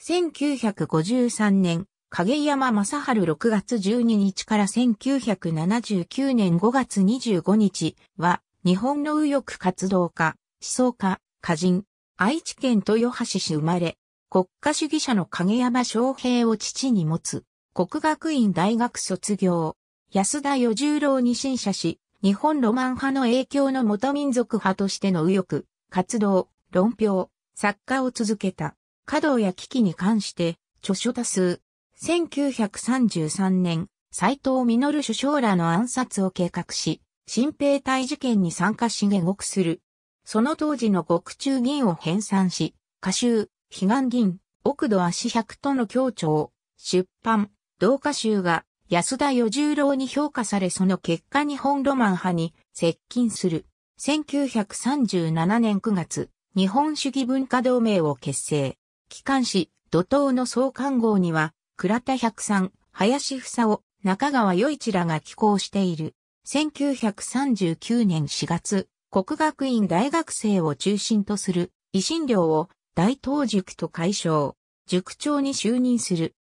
1953年、影山正春6月12日から1979年5月25日は、日本の右翼活動家、思想家、歌人、愛知県豊橋市生まれ、国家主義者の影山昌平を父に持つ、国学院大学卒業、安田与十郎に審査し、日本ロマン派の影響の元民族派としての右翼、活動、論評、作家を続けた。稼働や危機に関して、著書多数。1933年、斎藤実首相らの暗殺を計画し、新兵隊事件に参加し下獄する。その当時の獄中銀を編纂し、歌集、悲願銀、奥土足百との協調、出版、同歌集が安田与十郎に評価されその結果日本ロマン派に接近する。1937年9月、日本主義文化同盟を結成。機関士、怒涛の総刊号には、倉田百三、林房夫、中川与一らが寄稿している。1939年4月、国学院大学生を中心とする維新寮を大東塾と解消、塾長に就任する。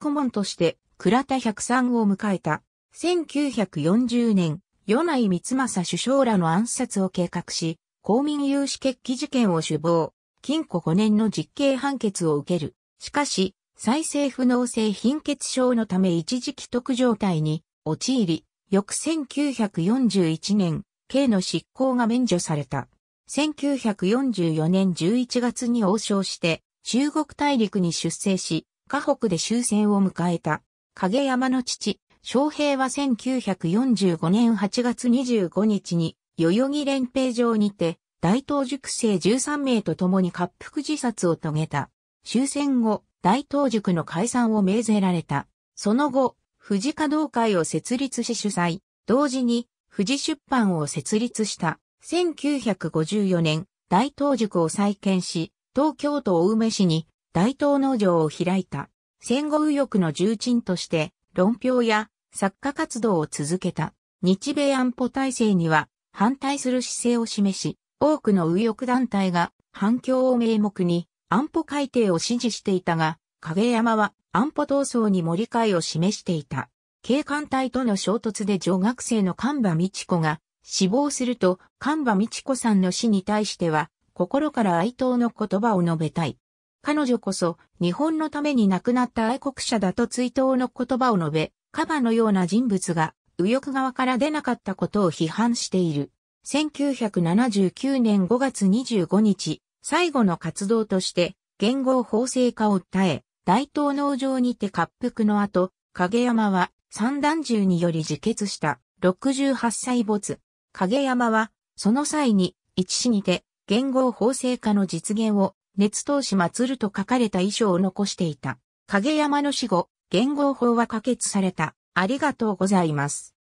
顧問として倉田百三を迎えた1940年、与内光政首相らの暗殺を計画し、公民有志決起事件を首謀。禁錮5年の実刑判決を受ける。しかし、再生不能性貧血症のため一時帰得状態に陥り、翌1941年、刑の執行が免除された。1944年11月に王将して、中国大陸に出征し、河北で終戦を迎えた。影山の父、昌平は1945年8月25日に、代々木連平城にて、大東塾生13名と共に滑腹自殺を遂げた。終戦後、大東塾の解散を命ぜられた。その後、富士稼道会を設立し主催、同時に富士出版を設立した。1954年、大東塾を再建し、東京都青梅市に大東農場を開いた。戦後右翼の重鎮として、論評や作家活動を続けた。日米安保体制には反対する姿勢を示し、多くの右翼団体が反共を名目に安保改定を支持していたが、影山は安保闘争にも理解を示していた。警官隊との衝突で女学生の神場美智子が死亡すると、神場美智子さんの死に対しては、心から哀悼の言葉を述べたい。彼女こそ、日本のために亡くなった愛国者だと追悼の言葉を述べ、カバのような人物が、右翼側から出なかったことを批判している。1979年5月25日、最後の活動として、言語法制化を訴え、大東農場にて滑覆の後、影山は三段銃により自決した68歳没。影山は、その際に、一死にて、言語法制化の実現を、熱闘し祭ると書かれた遺書を残していた。影山の死後、言語法は可決された。ありがとうございます。